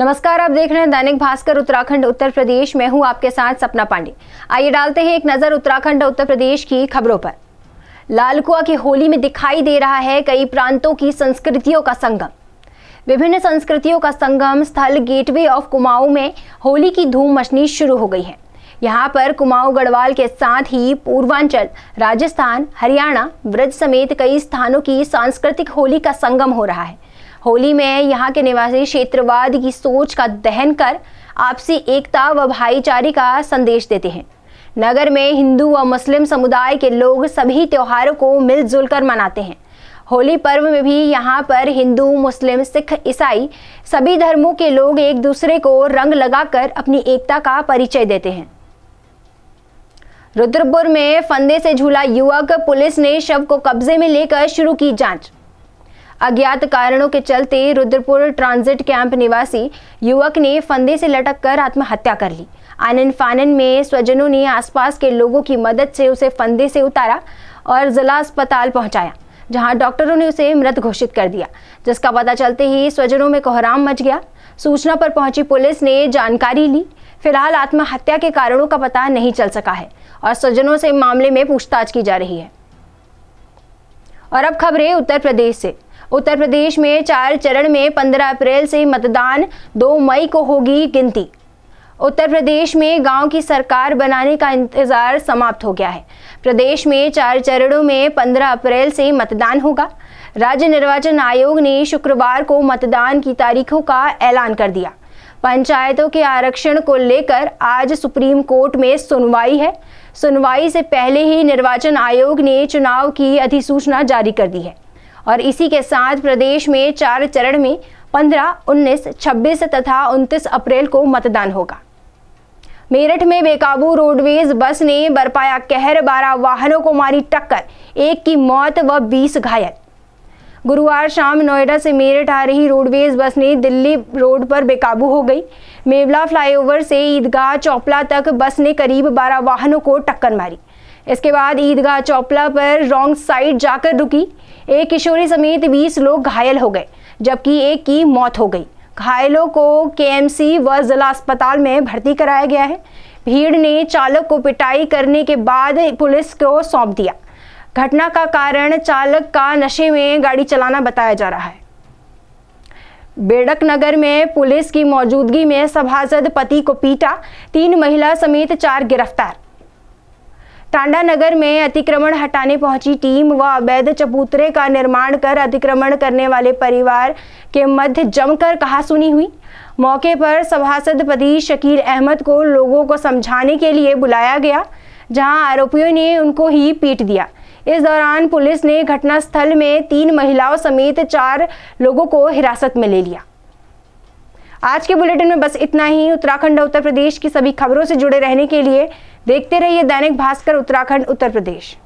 नमस्कार आप देख रहे हैं दैनिक भास्कर उत्तराखंड उत्तर प्रदेश में हूं आपके साथ सपना पांडे आइए डालते हैं एक नजर उत्तराखंड उत्तर प्रदेश की खबरों पर लालकुआ की होली में दिखाई दे रहा है कई प्रांतों की संस्कृतियों का संगम विभिन्न संस्कृतियों का संगम स्थल गेटवे ऑफ कुमाऊं में होली की धूम मचनी शुरू हो गई है यहाँ पर कुमाऊं गढ़वाल के साथ ही पूर्वांचल राजस्थान हरियाणा ब्रज समेत कई स्थानों की सांस्कृतिक होली का संगम हो रहा है होली में यहाँ के निवासी क्षेत्रवाद की सोच का दहन कर आपसी एकता व भाईचारे का संदेश देते हैं नगर में हिंदू व मुस्लिम समुदाय के लोग सभी त्योहारों को मिलजुल कर मनाते हैं होली पर्व में भी यहाँ पर हिंदू मुस्लिम सिख ईसाई सभी धर्मों के लोग एक दूसरे को रंग लगाकर अपनी एकता का परिचय देते हैं रुद्रपुर में फंदे से झूला युवक पुलिस ने शव को कब्जे में लेकर शुरू की जांच अज्ञात कारणों के चलते रुद्रपुर ट्रांजिट कैंप निवासी युवक ने फंदे से लटक कर आत्महत्या कर ली आनंद फानन में स्वजनों ने आसपास के लोगों की मदद से उसे फंदे से उतारा और जिला अस्पताल पहुंचाया जहां डॉक्टरों ने उसे मृत घोषित कर दिया जिसका पता चलते ही स्वजनों में कोहराम मच गया सूचना पर पहुंची पुलिस ने जानकारी ली फिलहाल आत्महत्या के कारणों का पता नहीं चल सका है और स्वजनों से मामले में पूछताछ की जा रही है और अब खबरें उत्तर प्रदेश से उत्तर प्रदेश में चार चरण में 15 अप्रैल से मतदान 2 मई को होगी गिनती उत्तर प्रदेश में गांव की सरकार बनाने का इंतजार समाप्त हो गया है प्रदेश में चार चरणों में 15 अप्रैल से मतदान होगा राज्य निर्वाचन आयोग ने शुक्रवार को मतदान की तारीखों का ऐलान कर दिया पंचायतों के आरक्षण को लेकर आज सुप्रीम कोर्ट में सुनवाई है सुनवाई से पहले ही निर्वाचन आयोग ने चुनाव की अधिसूचना जारी कर दी है और इसी के साथ प्रदेश में चार चरण में 15, 19, 26 तथा 29 अप्रैल को मतदान होगा मेरठ में बेकाबू रोडवेज बस ने बरपाया कहर बारह वाहनों को मारी टक्कर एक की मौत व बीस घायल गुरुवार शाम नोएडा से मेरठ आ रही रोडवेज बस ने दिल्ली रोड पर बेकाबू हो गई मेवला फ्लाईओवर से ईदगाह चौपला तक बस ने करीब 12 वाहनों को टक्कर मारी इसके बाद ईदगाह चौपला पर रॉन्ग साइड जाकर रुकी एक किशोरी समेत 20 लोग घायल हो गए जबकि एक की मौत हो गई घायलों को केएमसी व जिला अस्पताल में भर्ती कराया गया है भीड़ ने चालक को पिटाई करने के बाद पुलिस को सौंप दिया घटना का कारण चालक का नशे में गाड़ी चलाना बताया जा रहा है बेड़क नगर में पुलिस की मौजूदगी में सभासद पति को पीटा तीन महिला समेत चार गिरफ्तार टांडा नगर में अतिक्रमण हटाने पहुंची टीम व अवैध चबूतरे का निर्माण कर अतिक्रमण करने वाले परिवार के मध्य जमकर कहासुनी हुई मौके पर सभासद पदी शकील अहमद को लोगों को समझाने के लिए बुलाया गया जहां आरोपियों ने उनको ही पीट दिया इस दौरान पुलिस ने घटनास्थल में तीन महिलाओं समेत चार लोगों को हिरासत में ले लिया आज के बुलेटिन में बस इतना ही उत्तराखंड और उत्तर प्रदेश की सभी खबरों से जुड़े रहने के लिए देखते रहिए दैनिक भास्कर उत्तराखंड उत्तर प्रदेश